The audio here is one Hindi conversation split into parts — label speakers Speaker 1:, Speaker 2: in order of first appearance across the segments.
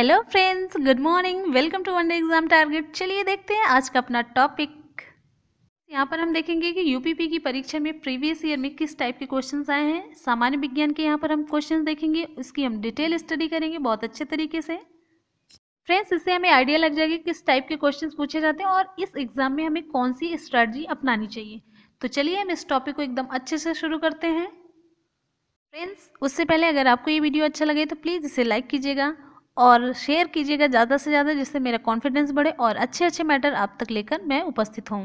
Speaker 1: hello friends good morning welcome to one day exam target चलिए देखते हैं आज का अपना टॉपिक यहाँ पर हम देखेंगे कि यूपीपी की परीक्षा में प्रीवियस ईयर में किस टाइप के क्वेश्चंस आए हैं सामान्य विज्ञान के यहाँ पर हम क्वेश्चंस देखेंगे उसकी हम डिटेल स्टडी करेंगे बहुत अच्छे तरीके से फ्रेंड्स इससे हमें आइडिया लग जाएगा किस टाइप के क्वेश्चन पूछे जाते हैं और इस एग्ज़ाम में हमें कौन सी स्ट्रैटी अपनानी चाहिए तो चलिए हम इस टॉपिक को एकदम अच्छे से शुरू करते हैं फ्रेंड्स उससे पहले अगर आपको ये वीडियो अच्छा लगे तो प्लीज़ इसे लाइक कीजिएगा और शेयर कीजिएगा ज़्यादा से ज़्यादा जिससे मेरा कॉन्फिडेंस बढ़े और अच्छे अच्छे मैटर आप तक लेकर मैं उपस्थित हूँ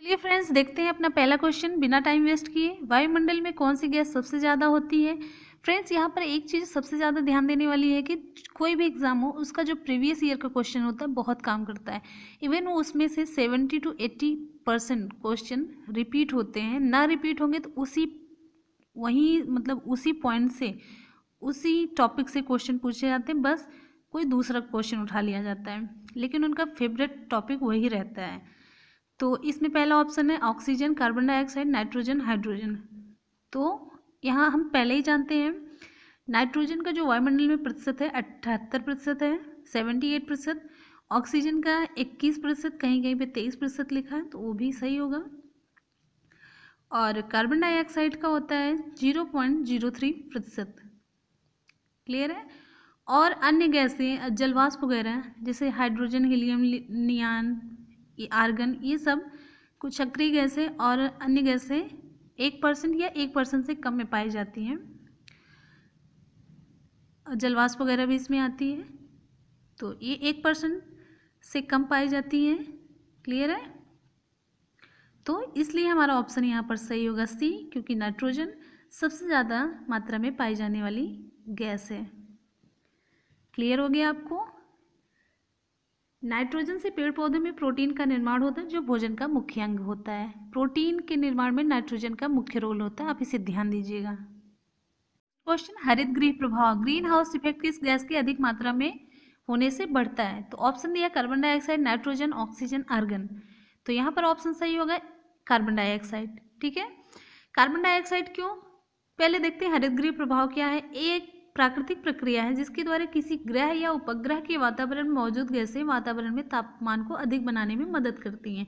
Speaker 1: चलिए फ्रेंड्स देखते हैं अपना पहला क्वेश्चन बिना टाइम वेस्ट किए वायुमंडल में कौन सी गैस सबसे ज़्यादा होती है फ्रेंड्स यहाँ पर एक चीज़ सबसे ज़्यादा ध्यान देने वाली है कि कोई भी एग्ज़ाम हो उसका जो प्रीवियस ईयर का क्वेश्चन होता है बहुत काम करता है इवन वो उसमें से seventy to eighty percent question repeat होते हैं ना रिपीट होंगे तो उसी वहीं मतलब उसी पॉइंट से उसी टॉपिक से क्वेश्चन पूछे जाते हैं बस कोई दूसरा क्वेश्चन उठा लिया जाता है लेकिन उनका फेवरेट टॉपिक वही रहता है तो इसमें पहला ऑप्शन है oxygen carbon dioxide nitrogen hydrogen तो यहाँ हम पहले ही जानते हैं नाइट्रोजन का जो वायुमंडल में प्रतिशत है अठहत्तर प्रतिशत है सेवेंटी एट प्रतिशत ऑक्सीजन का इक्कीस प्रतिशत कहीं कहीं पे तेईस प्रतिशत लिखा है तो वो भी सही होगा और कार्बन डाइऑक्साइड का होता है जीरो पॉइंट जीरो थ्री प्रतिशत क्लियर है और अन्य गैसें जलवाष्प वगैरह जैसे हाइड्रोजन हीलियम नियान आर्गन ये सब कुछ सक्रिय गैसें और अन्य गैसें एक परसेंट या एक परसेंट से कम में पाई जाती हैं जलवाष्प वगैरह भी इसमें आती है तो ये एक परसेंट से कम पाई जाती हैं क्लियर है तो इसलिए हमारा ऑप्शन यहाँ पर सही होगा सी क्योंकि नाइट्रोजन सबसे ज़्यादा मात्रा में पाई जाने वाली गैस है क्लियर हो गया आपको नाइट्रोजन से पेड़ पौधे में प्रोटीन का निर्माण होता है जो भोजन का मुख्य अंग होता है प्रोटीन के निर्माण में नाइट्रोजन का मुख्य रोल होता है आप इसे ध्यान दीजिएगा क्वेश्चन हरित गृह प्रभाव ग्रीन हाउस इफेक्ट किस गैस के अधिक मात्रा में होने से बढ़ता है तो ऑप्शन दिया carbon dioxide nitrogen oxygen argon तो यहाँ पर ऑप्शन सही होगा कार्बन डाइऑक्साइड ठीक है कार्बन डाइऑक्साइड क्यों पहले देखते हैं हरित गृह प्रभाव क्या है एक प्राकृतिक प्रक्रिया है जिसके द्वारा किसी ग्रह या उपग्रह के वातावरण में मौजूद गैसें वातावरण में तापमान को अधिक बनाने में मदद करती हैं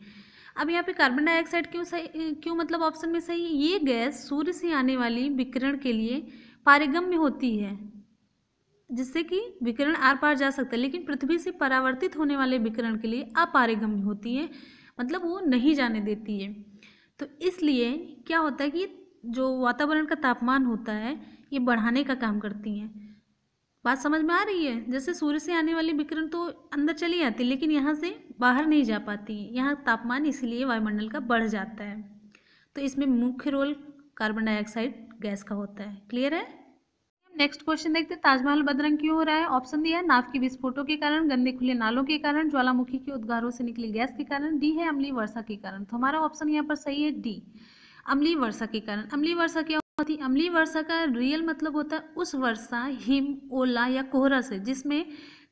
Speaker 1: अब यहाँ पे कार्बन डाइऑक्साइड क्यों सही क्यों मतलब ऑप्शन में सही है ये गैस सूर्य से आने वाली विकिरण के लिए पारिगम्य होती है जिससे कि विकिरण आर पार जा सकता है लेकिन पृथ्वी से परावर्तित होने वाले विकिरण के लिए अपारिगम्य होती है मतलब वो नहीं जाने देती है तो इसलिए क्या होता है कि जो वातावरण का तापमान होता है ये बढ़ाने का काम करती हैं बात समझ में आ रही है जैसे सूर्य से आने वाली विकिरण तो अंदर चली जाती है लेकिन यहाँ से बाहर नहीं जा पाती यहाँ तापमान इसीलिए वायुमंडल का बढ़ जाता है तो इसमें मुख्य रोल कार्बन डाइऑक्साइड गैस का होता है क्लियर है नेक्स्ट क्वेश्चन देखते हैं ताजमहल बदरंग क्यों हो रहा है ऑप्शन दिया है नाव के विस्फोटों के कारण गंदे खुले नालों के कारण ज्वालामुखी के उद्गारों से निकली गैस के कारण डी है अमली वर्षा के कारण तो हमारा ऑप्शन यहाँ पर सही है डी अमली वर्षा के कारण अमली वर्षा क्या होती है अमली वर्षा का रियल मतलब होता है उस वर्षा हिम ओला या कोहरा से जिसमें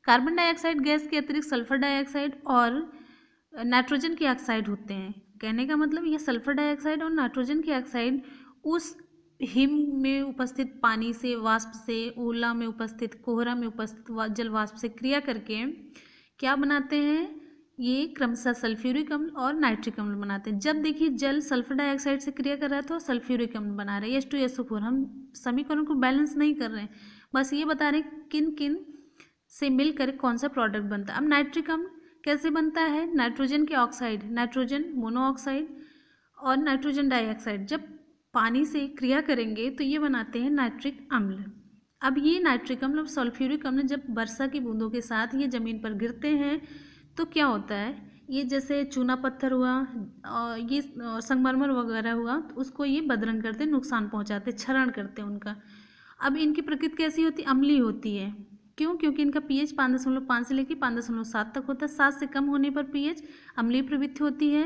Speaker 1: कार्बन डाइऑक्साइड गैस के अतिरिक्त सल्फर डाइऑक्साइड और नाइट्रोजन के ऑक्साइड होते हैं कहने का मतलब यह सल्फर डाइऑक्साइड और नाइट्रोजन के ऑक्साइड उस हिम में उपस्थित पानी से वाष्प से ओला में उपस्थित कोहरा में उपस्थित जल वाष्प से क्रिया करके क्या बनाते हैं ये क्रमशः सल्फ्यूरिक अम्ल और नाइट्रिक अम्ल बनाते हैं जब देखिए जल सल्फर डाइऑक्साइड से क्रिया कर रहा है तो सल्फ्यूरिक अम्ल बना रहे है एस टू एस फोर हम समीकरण को बैलेंस नहीं कर रहे हैं बस ये बता रहे हैं किन किन से मिलकर कौन सा प्रोडक्ट बनता है अब नाइट्रिक अम्ल कैसे बनता है नाइट्रोजन के ऑक्साइड नाइट्रोजन मोनोऑक्साइड और नाइट्रोजन डाइऑक्साइड जब पानी से क्रिया करेंगे तो ये बनाते हैं नाइट्रिक अम्ल अब ये नाइट्रिक अम्ल और सल्फ्यूरिक अम्ल जब वर्षा की बूंदों के साथ ये ज़मीन पर गिरते हैं तो क्या होता है ये जैसे चूना पत्थर हुआ और ये संगमरमर वगैरह हुआ तो उसको ये बदरंग करते नुकसान पहुंचाते क्षरण करते उनका अब इनकी प्रकृति कैसी होती अम्ली होती है क्यों क्योंकि इनका पीएच पाँच दशमलव पाँच से लेकर पाँच दशमलव सात तक होता है सात से कम होने पर पीएच अमली प्रवृत्ति होती है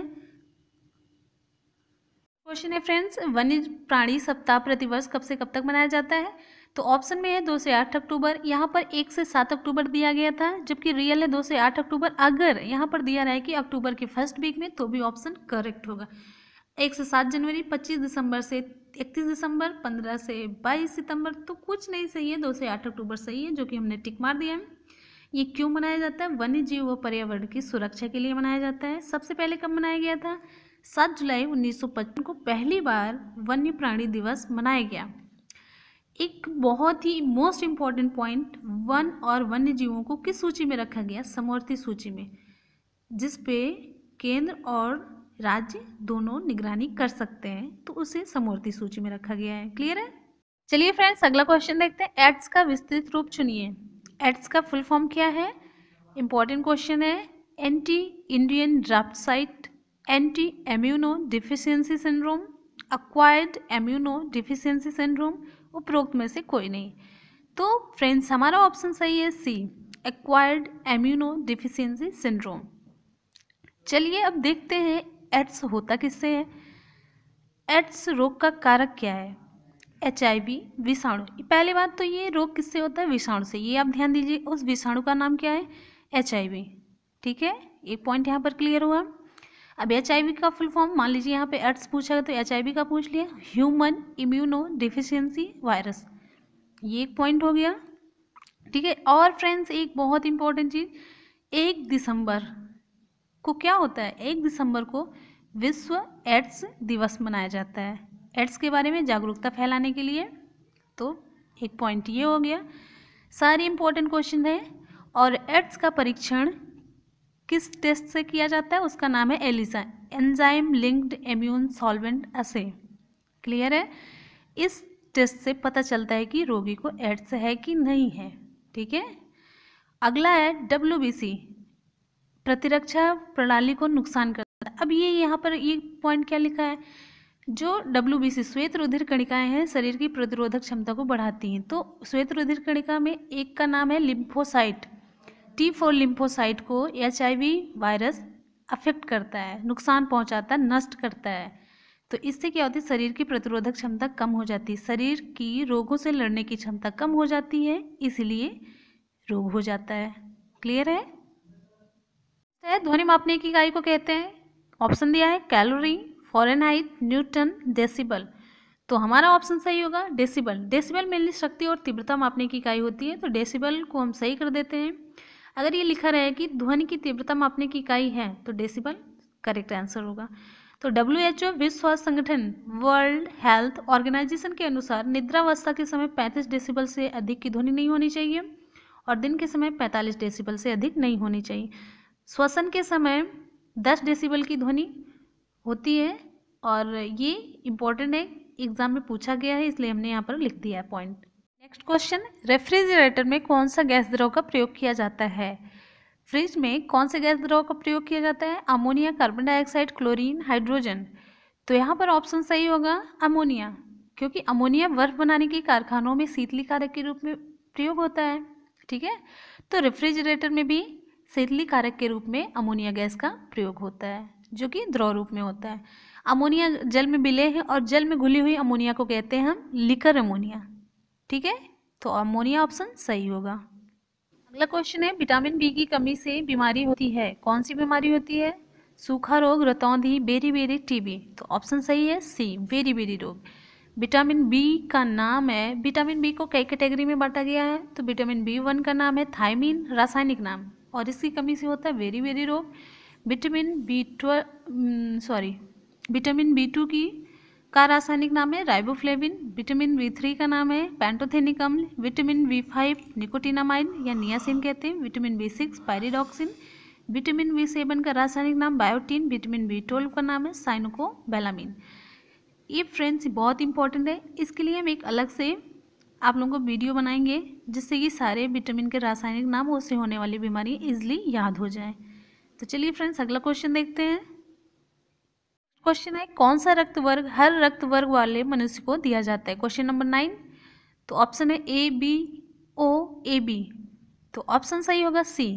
Speaker 1: क्वेश्चन है फ्रेंड्स वन्य प्राणी सप्ताह प्रतिवर्ष कब से कब तक मनाया जाता है तो ऑप्शन में है दो से आठ अक्टूबर यहाँ पर एक से सात अक्टूबर दिया गया था जबकि रियल है दो से आठ अक्टूबर अगर यहाँ पर दिया रहा है कि अक्टूबर के फर्स्ट वीक में तो भी ऑप्शन करेक्ट होगा एक से सात जनवरी पच्चीस दिसंबर से इकतीस दिसंबर पंद्रह से बाईस सितंबर तो कुछ नहीं सही है दो से आठ अक्टूबर सही है जो कि हमने टिक मार दिया है ये क्यों मनाया जाता है वन्य जीव व पर्यावरण की सुरक्षा के लिए मनाया जाता है सबसे पहले कब मनाया गया था सात जुलाई उन्नीस को पहली बार वन्य प्राणी दिवस मनाया गया एक बहुत ही मोस्ट इम्पॉर्टेंट पॉइंट वन और वन्य जीवों को किस सूची में रखा गया समवर्ती सूची में जिस पे केंद्र और राज्य दोनों निगरानी कर सकते हैं तो उसे समवर्ती सूची में रखा गया है क्लियर है चलिए फ्रेंड्स अगला क्वेश्चन देखते हैं एड्स का विस्तृत रूप चुनिए एड्स का फुल फॉर्म क्या है इम्पॉर्टेंट क्वेश्चन है anti Indian draftsight anti immuno deficiency syndrome acquired immuno deficiency syndrome उपरोक्त में से कोई नहीं तो फ्रेंड्स हमारा ऑप्शन सही है C acquired immuno deficiency syndrome चलिए अब देखते हैं एड्स होता किससे है एड्स रोग का कारक क्या है एच आई वी विषाणु पहली बात तो ये रोग किससे होता है विषाणु से ये आप ध्यान दीजिए उस विषाणु का नाम क्या है एच आई वी ठीक है एक पॉइंट यहाँ पर क्लियर हुआ अब एच का फुल फॉर्म मान लीजिए यहाँ पे एड्स पूछा गया तो एच का पूछ लिया ह्यूमन इम्यूनो डिफिशियंसी वायरस ये एक पॉइंट हो गया ठीक है और फ्रेंड्स एक बहुत इंपॉर्टेंट चीज़ एक दिसंबर को क्या होता है एक दिसंबर को विश्व एड्स दिवस मनाया जाता है एड्स के बारे में जागरूकता फैलाने के लिए तो एक पॉइंट ये हो गया सारे इम्पोर्टेंट क्वेश्चन है और एड्स का परीक्षण किस टेस्ट से किया जाता है उसका नाम है ELISA enzyme linked immune solvent assay clear है इस टेस्ट से पता चलता है कि रोगी को एड्स है कि नहीं है ठीक है अगला है डब्ल्यू प्रतिरक्षा प्रणाली को नुकसान करता है अब ये यहाँ पर ये पॉइंट क्या लिखा है जो डब्ल्यू बी सी श्वेत रुधिर कणिकाएँ हैं शरीर की प्रतिरोधक क्षमता को बढ़ाती हैं तो श्वेत रुधिर कणिका में एक का नाम है लिम्फोसाइट टी फोर लिम्फोसाइट को एच वायरस अफेक्ट करता है नुकसान पहुंचाता है नष्ट करता है तो इससे क्या होती है शरीर की प्रतिरोधक क्षमता कम हो जाती है शरीर की रोगों से लड़ने की क्षमता कम हो जाती है इसलिए रोग हो जाता है क्लियर है तो ध्वनि मापने की इकाई को कहते हैं ऑप्शन दिया है कैलोरी फॉरन न्यूटन डेसिबल तो हमारा ऑप्शन सही होगा डेसिबल डेसिबल मेनली शक्ति और तीव्रता मापने की इकाई होती है तो डेसिबल को हम सही कर देते हैं अगर ये लिखा रहे कि ध्वनि की तीव्रता मापने की इकाई है तो डेसिबल करेक्ट आंसर होगा तो डब्ल्यू एच ओ विश्व स्वास्थ्य संगठन वर्ल्ड हेल्थ ऑर्गेनाइजेशन के अनुसार निद्रावस्था के समय 35 डेसिबल से अधिक की ध्वनि नहीं होनी चाहिए और दिन के समय 45 डेसिबल से अधिक नहीं होनी चाहिए श्वसन के समय 10 डेसिबल की ध्वनि होती है और ये इम्पोर्टेंट है एग्ज़ाम में पूछा गया है इसलिए हमने यहाँ पर लिख दिया है पॉइंट नेक्स्ट क्वेश्चन रेफ्रिजरेटर में कौन सा गैस द्रव का प्रयोग किया जाता है फ्रिज में कौन से गैस द्रव का प्रयोग किया जाता है ammonia carbon dioxide chlorine hydrogen तो यहाँ पर ऑप्शन सही होगा अमोनिया क्योंकि अमोनिया बर्फ बनाने के कारखानों में शीतलीकारक के रूप में प्रयोग होता है ठीक है तो रेफ्रिजरेटर में भी शीतलीकारक के रूप में अमोनिया गैस का प्रयोग होता है जो कि द्रव रूप में होता है अमोनिया जल में मिले हैं और जल में घुली हुई अमोनिया को कहते हैं हम लिकर अमोनिया ठीक है तो अमोनिया ऑप्शन सही होगा अगला क्वेश्चन है विटामिन बी की कमी से बीमारी होती है कौन सी बीमारी होती है सूखा रोग रतौंधी बेरी बेरी टीबी तो ऑप्शन सही है सी बेरी बेरी रोग विटामिन बी का नाम है विटामिन बी को कई कैटेगरी में बांटा गया है तो विटामिन बी वन का नाम है थायमिन रासायनिक नाम और इसकी कमी से होता है वेरी वेरी रोग विटामिन बी ट्व सॉरी विटामिन बी टू की का रासायनिक नाम है राइबोफ्लेविन विटामिन बी थ्री का नाम है पैंटोथेनिक अम्ल विटामिन बी फाइव निकोटिनामाइन या नियासिन कहते हैं vitamin B six pyridoxine vitamin B seven का रासायनिक नाम बायोटीन विटामिन बी ट्वेल्व का नाम है साइनको बेलामिन ये फ्रेंड्स बहुत इंपॉर्टेंट है इसके लिए हम एक अलग से आप लोगों को वीडियो बनाएंगे जिससे कि सारे विटामिन के रासायनिक नाम उससे होने वाली बीमारी ईजिली याद हो जाए तो चलिए फ्रेंड्स अगला क्वेश्चन देखते हैं क्वेश्चन है कौन सा रक्त वर्ग हर रक्त वर्ग वाले मनुष्य को दिया जाता है क्वेश्चन नंबर नाइन तो ऑप्शन है A B O A B तो ऑप्शन सही होगा सी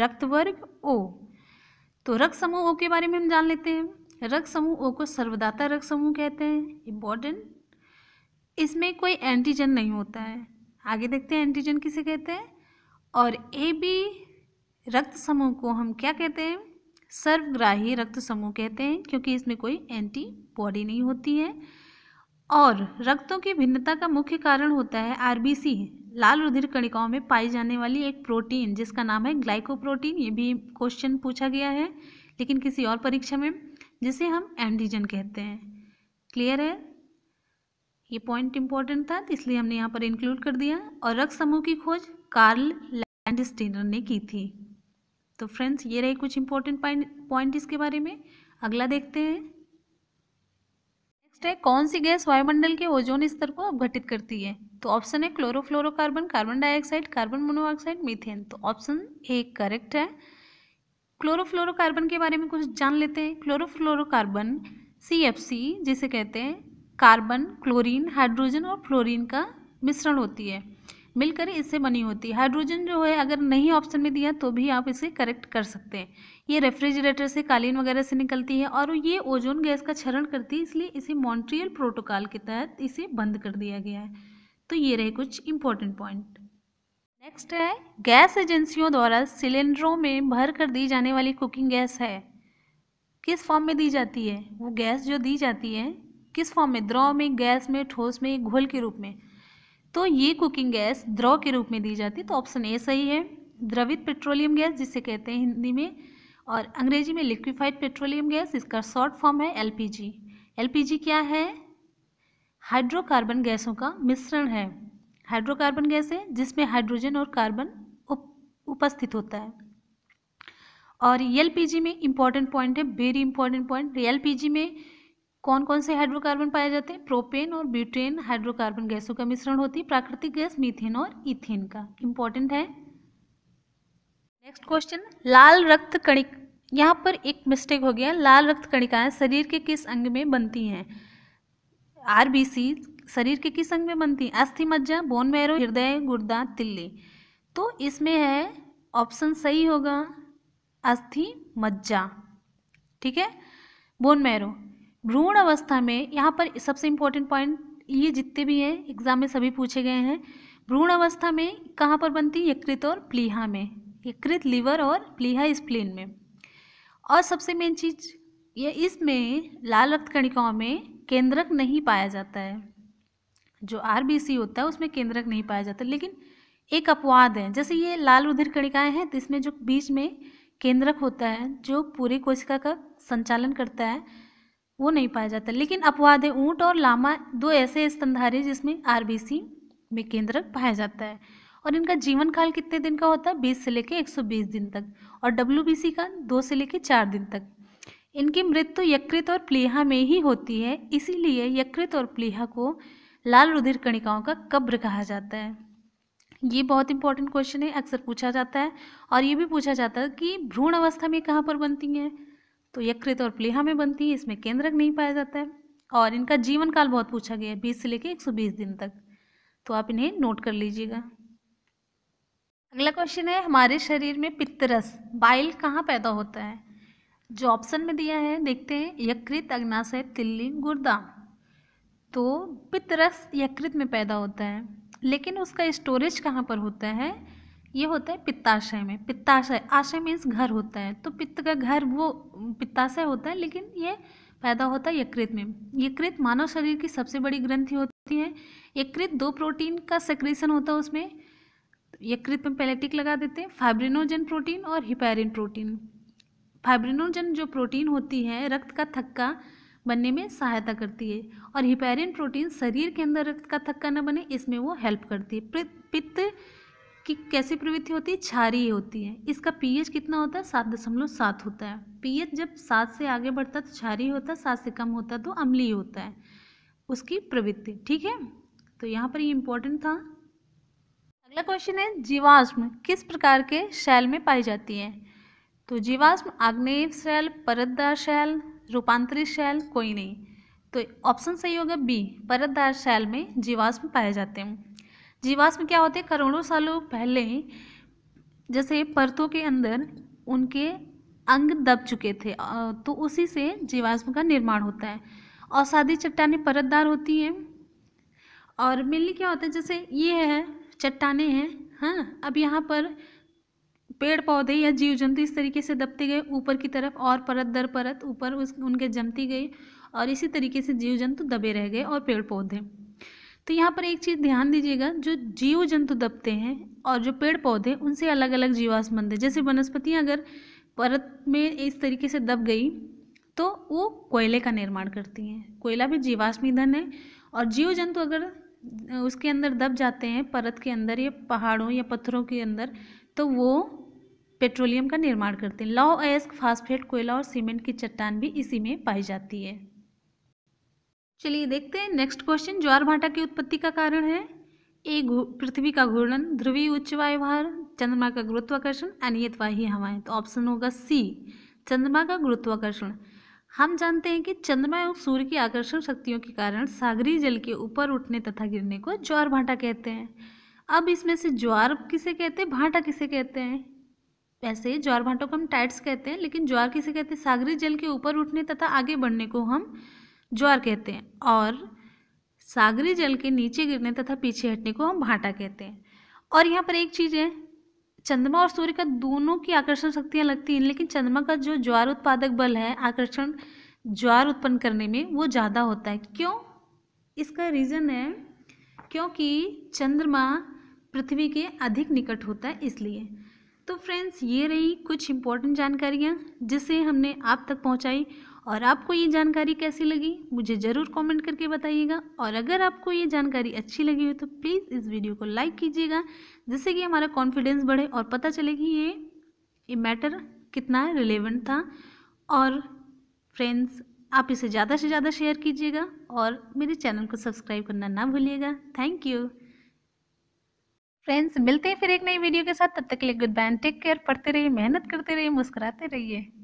Speaker 1: रक्त वर्ग ओ तो रक्त समूह ओ के बारे में हम जान लेते हैं रक्त समूह ओ को सर्वदाता रक्त समूह कहते हैं इम्पॉर्टेंट इसमें कोई एंटीजन नहीं होता है आगे देखते हैं एंटीजन किसे कहते हैं और ए बी रक्त समूह को हम क्या कहते हैं सर्वग्राही रक्त समूह कहते हैं क्योंकि इसमें कोई एंटीबॉडी नहीं होती है और रक्तों की भिन्नता का मुख्य कारण होता है आरबीसी लाल रुधिर कणिकाओं में पाई जाने वाली एक प्रोटीन जिसका नाम है ग्लाइकोप्रोटीन ये भी क्वेश्चन पूछा गया है लेकिन किसी और परीक्षा में जिसे हम एंटीजन कहते हैं क्लियर है ये पॉइंट इंपॉर्टेंट था तो इसलिए हमने यहाँ पर इंक्लूड कर दिया और रक्त समूह की खोज कार्ल लैंडस्टीनर ने की थी तो फ्रेंड्स ये रहे कुछ इंपॉर्टेंट पॉइंट इसके बारे में अगला देखते हैं नेक्स्ट है कौन सी गैस वायुमंडल के ओजोन स्तर को अपघटित करती है तो ऑप्शन है chlorofluorocarbon carbon dioxide carbon monoxide methane तो ऑप्शन ए करेक्ट है क्लोरोफ्लोरोकार्बन के बारे में कुछ जान लेते हैं क्लोरोफ्लोरोकार्बन सी एफ सी जिसे कहते हैं कार्बन क्लोरीन हाइड्रोजन और फ्लोरीन का मिश्रण होती है मिलकर इससे बनी होती है हाइड्रोजन जो है अगर नहीं ऑप्शन में दिया तो भी आप इसे करेक्ट कर सकते हैं ये रेफ्रिजरेटर से कालीन वगैरह से निकलती है और ये ओजोन गैस का क्षरण करती है इसलिए इसे मॉन्ट्रियल प्रोटोकॉल के तहत इसे बंद कर दिया गया है तो ये रहे कुछ इंपॉर्टेंट पॉइंट नेक्स्ट है गैस एजेंसियों द्वारा सिलेंडरों में भर कर दी जाने वाली कुकिंग गैस है किस फॉर्म में दी जाती है वो गैस जो दी जाती है किस फॉर्म में द्रव में गैस में ठोस में घोल के रूप में तो ये कुकिंग गैस द्रव के रूप में दी जाती है तो ऑप्शन ए सही है द्रवित पेट्रोलियम गैस जिसे कहते हैं हिंदी में और अंग्रेजी में लिक्विफाइड पेट्रोलियम गैस इसका शॉर्ट फॉर्म है एलपीजी एलपीजी क्या है हाइड्रोकार्बन गैसों का मिश्रण है हाइड्रोकार्बन गैस है जिसमें हाइड्रोजन और कार्बन उप, उपस्थित होता है और एलपीजी में इम्पॉर्टेंट पॉइंट है वेरी इंपॉर्टेंट पॉइंट एल में कौन कौन से हाइड्रोकार्बन पाए जाते हैं प्रोपेन और ब्यूटेन हाइड्रोकार्बन गैसों का मिश्रण होती है प्राकृतिक गैस मीथेन और इथेन का इंपॉर्टेंट है नेक्स्ट क्वेश्चन लाल रक्त कणिक यहाँ पर एक मिस्टेक हो गया लाल रक्त कणिकाएं शरीर के किस अंग में बनती हैं आर शरीर के किस अंग में बनती हैं अस्थि मज्जा बोन मैरो हृदय गुर्दा तिल्ली तो इसमें है ऑप्शन सही होगा अस्थि मज्जा ठीक है बोन मैरो भ्रूण अवस्था में यहाँ पर सबसे इम्पोर्टेंट पॉइंट ये जितने भी हैं एग्जाम में सभी पूछे गए हैं भ्रूण अवस्था में कहाँ पर बनती है यकृत और प्लीहा में यकृत लीवर और प्लीहा स्प्लीन में और सबसे मेन चीज़ ये इसमें लाल रक्त कणिकाओं में केंद्रक नहीं पाया जाता है जो आर होता है उसमें केंद्रक नहीं पाया जाता लेकिन एक अपवाद है जैसे ये लाल रुधिर कणिकाएं हैं तो इसमें जो बीच में केंद्रक होता है जो पूरी कोशिका का संचालन करता है वो नहीं पाया जाता लेकिन अपवाद है ऊँट और लामा दो ऐसे स्तनधारी जिसमें आर में केंद्रक पाया जाता है और इनका जीवन काल कितने दिन का होता है बीस से लेकर एक सौ बीस दिन तक और डब्ल्यू का दो से लेकर चार दिन तक इनकी मृत्यु यकृत और प्लीहा में ही होती है इसीलिए यकृत और प्लीहा को लाल रुधिर कणिकाओं का कब्र कहा जाता है ये बहुत इंपॉर्टेंट क्वेश्चन है अक्सर पूछा जाता है और ये भी पूछा जाता है कि भ्रूण अवस्था में कहाँ पर बनती हैं तो यकृत और प्लीहा में बनती है इसमें केंद्रक नहीं पाया जाता है और इनका जीवन काल बहुत पूछा गया है बीस से लेकर एक सौ बीस दिन तक तो आप इन्हें नोट कर लीजिएगा अगला क्वेश्चन है हमारे शरीर में पित्तरस बाइल कहाँ पैदा होता है जो ऑप्शन में दिया है देखते हैं यकृत अग्नाशय तिल्ली गुर्दा तो पित्तरस यकृत में पैदा होता है लेकिन उसका स्टोरेज कहाँ पर होता है ये होता है पित्ताशय में पित्ताशय आशय मीन्स घर होता है तो पित्त का घर वो पित्ताशय होता है लेकिन ये पैदा होता है यकृत में यकृत मानव शरीर की सबसे बड़ी ग्रंथि होती है यकृत दो प्रोटीन का सेक्रेशन होता है उसमें यकृत में पैलेटिक लगा देते हैं फाइब्रिनोजन प्रोटीन और हिपेरिन प्रोटीन फाइब्रिनोजन जो प्रोटीन होती है रक्त का थक्का बनने में सहायता करती है और हिपैरिन प्रोटीन शरीर के अंदर रक्त का थक्का न बने इसमें वो हेल्प करती है पित्त कि कैसी प्रवृत्ति होती है क्षारीय होती है इसका पीएच कितना होता है सात दशमलव सात होता है पीएच जब सात से आगे बढ़ता है तो क्षारीय होता है सात से कम होता है तो अम्लीय होता है उसकी प्रवृत्ति ठीक है तो यहाँ पर ये इम्पोर्टेंट था अगला क्वेश्चन है जीवाश्म किस प्रकार के शैल में पाई जाती है तो जीवाश्म आग्नेय शैल परतदार शैल रूपांतरित शैल कोई नहीं तो ऑप्शन सही होगा बी परतदार शैल में जीवाश्म पाए जाते हैं जीवाश्म क्या होते हैं करोड़ों सालों पहले जैसे परतों के अंदर उनके अंग दब चुके थे तो उसी से जीवाश्म का निर्माण होता है औसादी चट्टाने परतदार होती हैं और मेनली क्या होता है जैसे ये है चट्टाने हैं हाँ अब यहाँ पर पेड़ पौधे या जीव जंतु इस तरीके से दबते गए ऊपर की तरफ और परत दर परत ऊपर उस उनके जमती गई और इसी तरीके से जीव जंतु दबे रह गए और पेड़ पौधे तो यहाँ पर एक चीज़ ध्यान दीजिएगा जो जीव जंतु दबते हैं और जो पेड़ पौधे उनसे अलग अलग जीवाश्म बनते हैं जैसे वनस्पतियाँ अगर परत में इस तरीके से दब गई तो वो कोयले का निर्माण करती हैं कोयला भी जीवाश्मी ईंधन है और जीव जंतु अगर उसके अंदर दब जाते हैं परत के अंदर या पहाड़ों या पत्थरों के अंदर तो वो पेट्रोलियम का निर्माण करते हैं लौह अयस्क फास्फेट कोयला और सीमेंट की चट्टान भी इसी में पाई जाती है चलिए देखते हैं नेक्स्ट क्वेश्चन ज्वार भाटा की उत्पत्ति का कारण है ए पृथ्वी का घूर्णन ध्रुवीय उच्च वायुभार चंद्रमा का गुरुत्वाकर्षण अनियत वाही हवाएं तो ऑप्शन होगा सी चंद्रमा का गुरुत्वाकर्षण हम जानते हैं कि चंद्रमा एवं सूर्य की आकर्षण शक्तियों के कारण सागरीय जल के ऊपर उठने तथा गिरने को ज्वार भाटा कहते हैं अब इसमें से ज्वार किसे कहते हैं भाटा किसे कहते हैं वैसे ज्वार भाटों को हम टाइट्स कहते हैं लेकिन ज्वार किसे कहते हैं सागरी जल के ऊपर उठने तथा आगे बढ़ने को हम ज्वार कहते हैं और सागरी जल के नीचे गिरने तथा पीछे हटने को हम भाटा कहते हैं और यहाँ पर एक चीज़ है चंद्रमा और सूर्य का दोनों की आकर्षण शक्तियाँ लगती हैं लेकिन चंद्रमा का जो ज्वार उत्पादक बल है आकर्षण ज्वार उत्पन्न करने में वो ज़्यादा होता है क्यों इसका रीज़न है क्योंकि चंद्रमा पृथ्वी के अधिक निकट होता है इसलिए तो फ्रेंड्स ये रही कुछ इम्पोर्टेंट जानकारियाँ जिसे हमने आप तक पहुँचाई और आपको ये जानकारी कैसी लगी मुझे ज़रूर कमेंट करके बताइएगा और अगर आपको ये जानकारी अच्छी लगी हो तो प्लीज़ इस वीडियो को लाइक कीजिएगा जिससे कि हमारा कॉन्फिडेंस बढ़े और पता चले कि ये ये मैटर कितना रिलेवेंट था और फ्रेंड्स आप इसे ज़्यादा से ज़्यादा शेयर कीजिएगा और मेरे चैनल को सब्सक्राइब करना ना भूलिएगा थैंक यू फ्रेंड्स मिलते हैं फिर एक नई वीडियो के साथ तब तक के लिए गुड बाय टेक केयर पढ़ते रहिए मेहनत करते रहिए मुस्कुराते रहिए